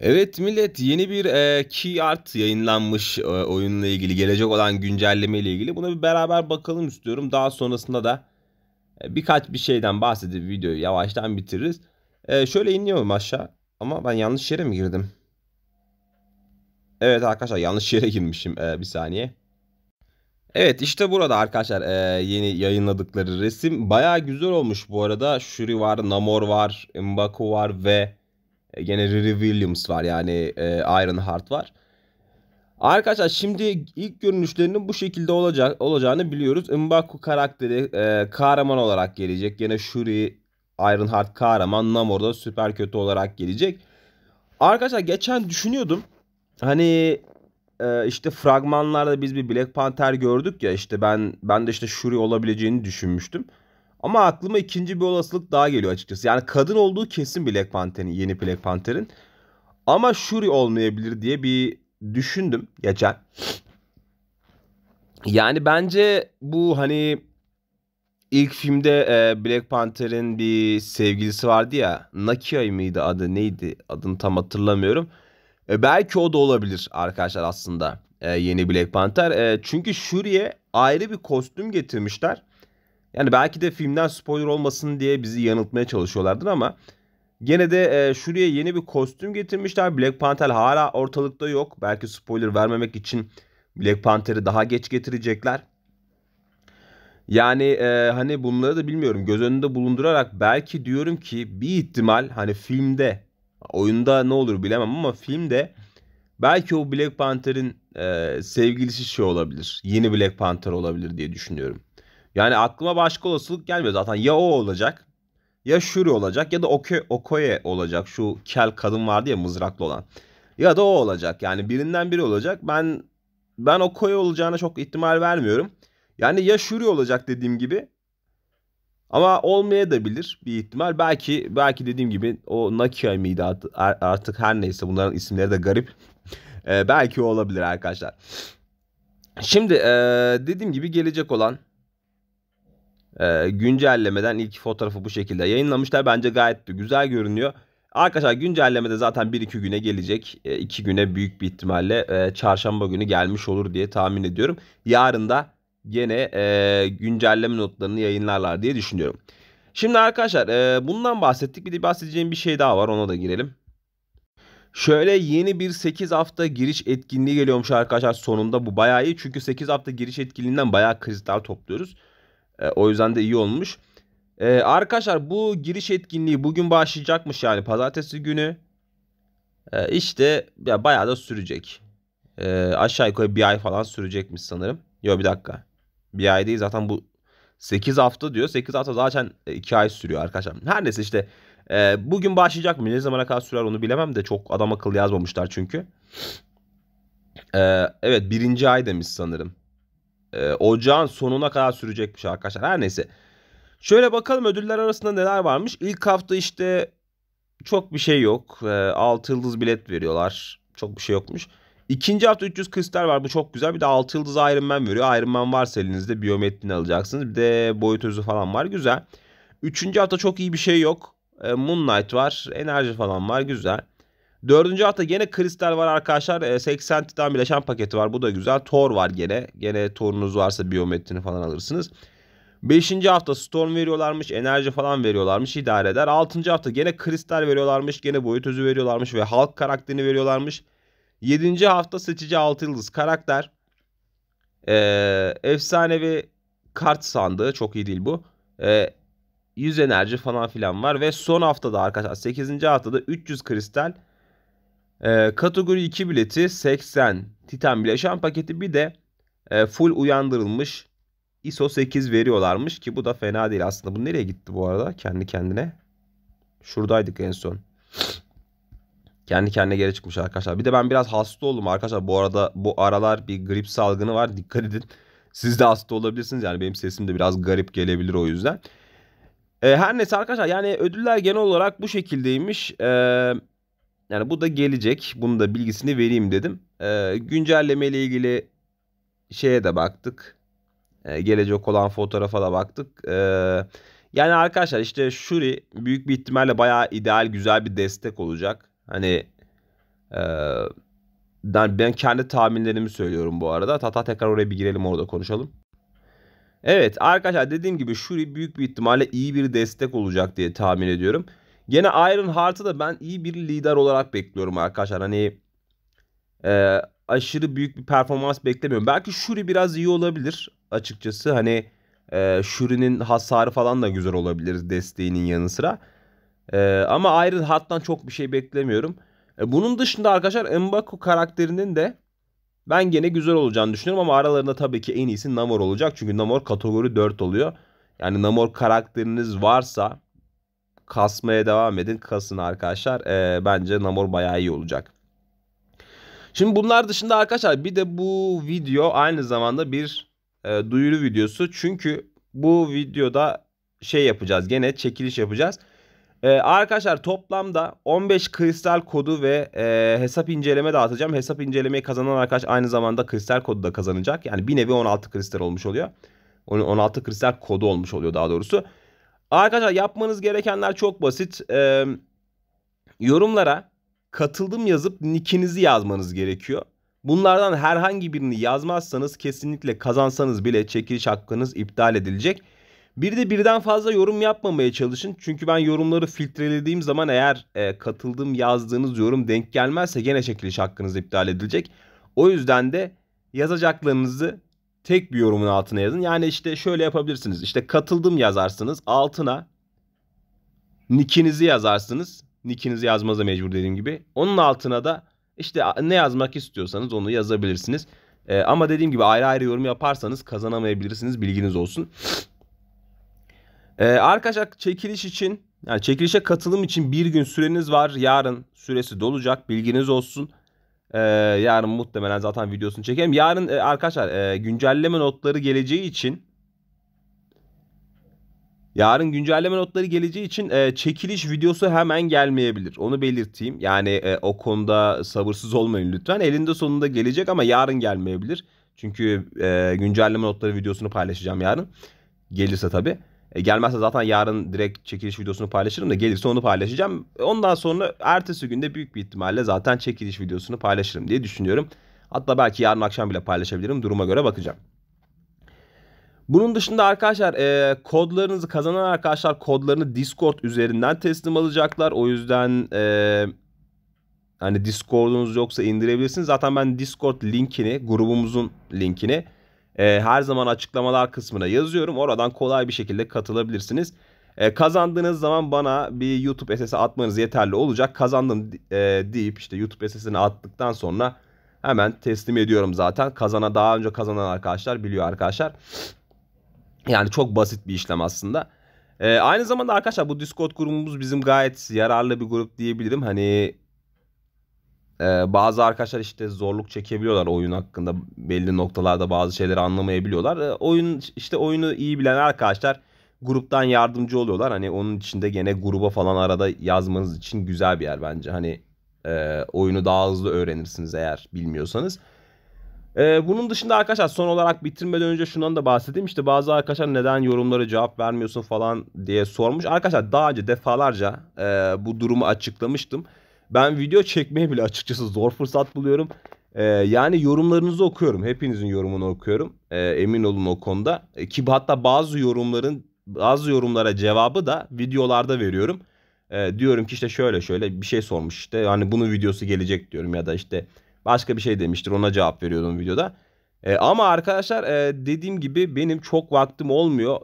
Evet millet yeni bir e, key art yayınlanmış e, oyunla ilgili gelecek olan güncelleme ile ilgili. Buna bir beraber bakalım istiyorum. Daha sonrasında da e, birkaç bir şeyden bahsedip videoyu yavaştan bitiririz. E, şöyle iniyorum aşağı ama ben yanlış yere mi girdim? Evet arkadaşlar yanlış yere girmişim e, bir saniye. Evet işte burada arkadaşlar e, yeni yayınladıkları resim. Baya güzel olmuş bu arada. Shuri var, Namor var, Mbaku var ve... E, gene Riri Williams var yani e, Heart var. Arkadaşlar şimdi ilk görünüşlerinin bu şekilde olacak olacağını biliyoruz. M'Baku karakteri e, kahraman olarak gelecek. Gene Shuri, Iron Heart kahraman, Namor da süper kötü olarak gelecek. Arkadaşlar geçen düşünüyordum. Hani e, işte fragmanlarda biz bir Black Panther gördük ya işte ben ben de işte Shuri olabileceğini düşünmüştüm. Ama aklıma ikinci bir olasılık daha geliyor açıkçası. Yani kadın olduğu kesin Black Panther'in, yeni Black Panther'in. Ama Shuri olmayabilir diye bir düşündüm geçen. Yani bence bu hani ilk filmde e, Black Panther'in bir sevgilisi vardı ya. Nakia mıydı adı neydi adını tam hatırlamıyorum. E, belki o da olabilir arkadaşlar aslında e, yeni Black Panther. çünkü Shuri'ye ayrı bir kostüm getirmişler. Yani belki de filmden spoiler olmasın diye bizi yanıltmaya çalışıyorlardır ama gene de e, şuraya yeni bir kostüm getirmişler. Black Panther hala ortalıkta yok. Belki spoiler vermemek için Black Panther'ı daha geç getirecekler. Yani e, hani bunları da bilmiyorum göz önünde bulundurarak belki diyorum ki bir ihtimal hani filmde oyunda ne olur bilemem ama filmde belki o Black Panther'in e, sevgilisi şey olabilir. Yeni Black Panther olabilir diye düşünüyorum. Yani aklıma başka olasılık gelmiyor zaten. Ya o olacak ya Shuri olacak ya da Oke, Okoye olacak. Şu kel kadın vardı ya mızraklı olan. Ya da o olacak. Yani birinden biri olacak. Ben ben Okoye olacağına çok ihtimal vermiyorum. Yani ya Shuri olacak dediğim gibi ama olmayabilir bir ihtimal. Belki belki dediğim gibi o Nakia mıydı artık her neyse bunların isimleri de garip. Ee, belki o olabilir arkadaşlar. Şimdi ee, dediğim gibi gelecek olan e, güncellemeden ilk fotoğrafı bu şekilde yayınlamışlar. Bence gayet de güzel görünüyor. Arkadaşlar güncellemede zaten 1-2 güne gelecek. 2 e, ee, güne büyük bir ihtimalle e, çarşamba günü gelmiş olur diye tahmin ediyorum. Yarın da gene e, güncelleme notlarını yayınlarlar diye düşünüyorum. Şimdi arkadaşlar e, bundan bahsettik. Bir de bahsedeceğim bir şey daha var ona da girelim. Şöyle yeni bir 8 hafta giriş etkinliği geliyormuş arkadaşlar sonunda. Bu bayağı iyi çünkü 8 hafta giriş etkinliğinden bayağı krizler topluyoruz. E, o yüzden de iyi olmuş. E, arkadaşlar bu giriş etkinliği bugün başlayacakmış yani pazartesi günü. E, işte ya bayağı da sürecek. E, aşağı yukarı bir ay falan sürecekmiş sanırım. Yok bir dakika. Bir ay değil zaten bu 8 hafta diyor. 8 hafta zaten 2 ay sürüyor arkadaşlar. Her neyse işte e, bugün başlayacak mı? Ne zamana kadar sürer onu bilemem de çok adam akıllı yazmamışlar çünkü. E, evet birinci ay demiş sanırım e, ocağın sonuna kadar sürecekmiş arkadaşlar. Her neyse. Şöyle bakalım ödüller arasında neler varmış. İlk hafta işte çok bir şey yok. E, ee, 6 yıldız bilet veriyorlar. Çok bir şey yokmuş. İkinci hafta 300 kristal var. Bu çok güzel. Bir de 6 yıldız Iron veriyor. Iron Man varsa elinizde biyometrini alacaksınız. Bir de boyut özü falan var. Güzel. Üçüncü hafta çok iyi bir şey yok. E, Moon var. Enerji falan var. Güzel. Dördüncü hafta gene Kristal var arkadaşlar. E, 80 Titan bileşen paketi var. Bu da güzel. Tor var gene. Gene torunuz varsa biyometrini falan alırsınız. Beşinci hafta Storm veriyorlarmış. Enerji falan veriyorlarmış. idare eder. Altıncı hafta gene Kristal veriyorlarmış. Gene boyut özü veriyorlarmış. Ve halk karakterini veriyorlarmış. Yedinci hafta seçici altı yıldız karakter. Ee, efsanevi kart sandığı. Çok iyi değil bu. Ee, 100 enerji falan filan var. Ve son haftada arkadaşlar 8. haftada 300 kristal e, kategori 2 bileti 80 Titan bileşen paketi bir de e, full uyandırılmış ISO 8 veriyorlarmış ki bu da fena değil aslında. Bu nereye gitti bu arada kendi kendine? Şuradaydık en son. Kendi kendine geri çıkmış arkadaşlar. Bir de ben biraz hasta oldum arkadaşlar. Bu arada bu aralar bir grip salgını var. Dikkat edin. Siz de hasta olabilirsiniz. Yani benim sesim de biraz garip gelebilir o yüzden. E, her neyse arkadaşlar yani ödüller genel olarak bu şekildeymiş. Eee yani bu da gelecek. bunun da bilgisini vereyim dedim. Ee, güncelleme ile ilgili şeye de baktık. Ee, gelecek olan fotoğrafa da baktık. Ee, yani arkadaşlar işte Shuri büyük bir ihtimalle bayağı ideal güzel bir destek olacak. Hani e, ben kendi tahminlerimi söylüyorum bu arada. Tata tekrar oraya bir girelim orada konuşalım. Evet arkadaşlar dediğim gibi Shuri büyük bir ihtimalle iyi bir destek olacak diye tahmin ediyorum. Gene Iron Heart'ı da ben iyi bir lider olarak bekliyorum arkadaşlar. Hani e, aşırı büyük bir performans beklemiyorum. Belki Shuri biraz iyi olabilir açıkçası. Hani e, Shuri'nin hasarı falan da güzel olabilir desteğinin yanı sıra. E, ama Iron Heart'tan çok bir şey beklemiyorum. E, bunun dışında arkadaşlar Mbaku karakterinin de ben gene güzel olacağını düşünüyorum ama aralarında tabii ki en iyisi Namor olacak. Çünkü Namor kategori 4 oluyor. Yani Namor karakteriniz varsa kasmaya devam edin. Kasın arkadaşlar. E, bence Namor bayağı iyi olacak. Şimdi bunlar dışında arkadaşlar bir de bu video aynı zamanda bir e, duyuru videosu. Çünkü bu videoda şey yapacağız. Gene çekiliş yapacağız. Ee, arkadaşlar toplamda 15 kristal kodu ve e, hesap inceleme dağıtacağım. Hesap incelemeyi kazanan arkadaş aynı zamanda kristal kodu da kazanacak. Yani bir nevi 16 kristal olmuş oluyor. 16 kristal kodu olmuş oluyor daha doğrusu. Arkadaşlar yapmanız gerekenler çok basit. Ee, yorumlara katıldım yazıp nickinizi yazmanız gerekiyor. Bunlardan herhangi birini yazmazsanız kesinlikle kazansanız bile çekiliş hakkınız iptal edilecek. Bir de birden fazla yorum yapmamaya çalışın. Çünkü ben yorumları filtrelediğim zaman eğer e, katıldım yazdığınız yorum denk gelmezse gene çekiliş hakkınız iptal edilecek. O yüzden de yazacaklarınızı tek bir yorumun altına yazın. Yani işte şöyle yapabilirsiniz. İşte katıldım yazarsınız. Altına nickinizi yazarsınız. Nickinizi yazmanıza mecbur dediğim gibi. Onun altına da işte ne yazmak istiyorsanız onu yazabilirsiniz. Ee, ama dediğim gibi ayrı ayrı yorum yaparsanız kazanamayabilirsiniz. Bilginiz olsun. Ee, arkadaşlar çekiliş için yani çekilişe katılım için bir gün süreniz var. Yarın süresi dolacak. Bilginiz olsun. Ee, yarın muhtemelen zaten videosunu çekerim. Yarın e, arkadaşlar e, güncelleme notları geleceği için Yarın güncelleme notları geleceği için e, çekiliş videosu hemen gelmeyebilir. Onu belirteyim. Yani e, o konuda sabırsız olmayın lütfen. Elinde sonunda gelecek ama yarın gelmeyebilir. Çünkü e, güncelleme notları videosunu paylaşacağım yarın. Gelirse tabii. E, gelmezse zaten yarın direkt çekiliş videosunu paylaşırım da gelirse onu paylaşacağım. E, ondan sonra ertesi günde büyük bir ihtimalle zaten çekiliş videosunu paylaşırım diye düşünüyorum. Hatta belki yarın akşam bile paylaşabilirim. Duruma göre bakacağım. Bunun dışında arkadaşlar e, kodlarınızı kazanan arkadaşlar kodlarını Discord üzerinden teslim alacaklar. O yüzden e, hani Discord'unuz yoksa indirebilirsiniz. Zaten ben Discord linkini grubumuzun linkini e, her zaman açıklamalar kısmına yazıyorum. Oradan kolay bir şekilde katılabilirsiniz. E, kazandığınız zaman bana bir YouTube SS'e atmanız yeterli olacak. Kazandım e, deyip işte YouTube SS'ini attıktan sonra hemen teslim ediyorum zaten. Kazana daha önce kazanan arkadaşlar biliyor arkadaşlar. Yani çok basit bir işlem aslında. E, aynı zamanda arkadaşlar bu Discord grubumuz bizim gayet yararlı bir grup diyebilirim. Hani e, bazı arkadaşlar işte zorluk çekebiliyorlar oyun hakkında belli noktalarda bazı şeyleri anlamayabiliyorlar. E, oyun işte oyunu iyi bilen arkadaşlar gruptan yardımcı oluyorlar. Hani onun içinde gene gruba falan arada yazmanız için güzel bir yer bence. Hani e, oyunu daha hızlı öğrenirsiniz eğer bilmiyorsanız. Ee, bunun dışında arkadaşlar son olarak bitirmeden önce şundan da bahsedeyim. İşte bazı arkadaşlar neden yorumlara cevap vermiyorsun falan diye sormuş. Arkadaşlar daha önce defalarca e, bu durumu açıklamıştım. Ben video çekmeye bile açıkçası zor fırsat buluyorum. Ee, yani yorumlarınızı okuyorum. Hepinizin yorumunu okuyorum. Ee, emin olun o konuda. E, ki hatta bazı yorumların bazı yorumlara cevabı da videolarda veriyorum. Ee, diyorum ki işte şöyle şöyle bir şey sormuş işte hani bunun videosu gelecek diyorum ya da işte başka bir şey demiştir ona cevap veriyordum videoda. E, ama arkadaşlar e, dediğim gibi benim çok vaktim olmuyor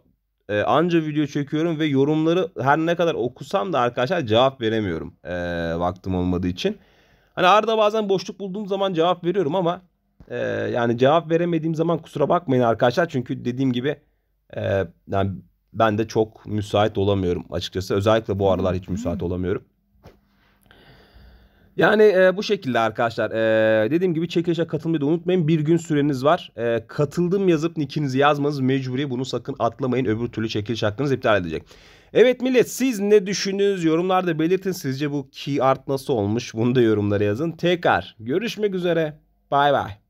e, anca video çekiyorum ve yorumları her ne kadar okusam da arkadaşlar cevap veremiyorum e, vaktim olmadığı için. Hani arada bazen boşluk bulduğum zaman cevap veriyorum ama e, yani cevap veremediğim zaman kusura bakmayın arkadaşlar. Çünkü dediğim gibi e, yani ben de çok müsait olamıyorum açıkçası. Özellikle bu aralar hiç müsait olamıyorum. Yani e, bu şekilde arkadaşlar. E, dediğim gibi çekilişe katılmayı da unutmayın. Bir gün süreniz var. E, katıldım yazıp nickinizi yazmanız mecburi. Bunu sakın atlamayın. Öbür türlü çekiliş hakkınız iptal edecek. Evet millet siz ne düşündünüz yorumlarda belirtin. Sizce bu key art nasıl olmuş? Bunu da yorumlara yazın. Tekrar görüşmek üzere. Bay bay.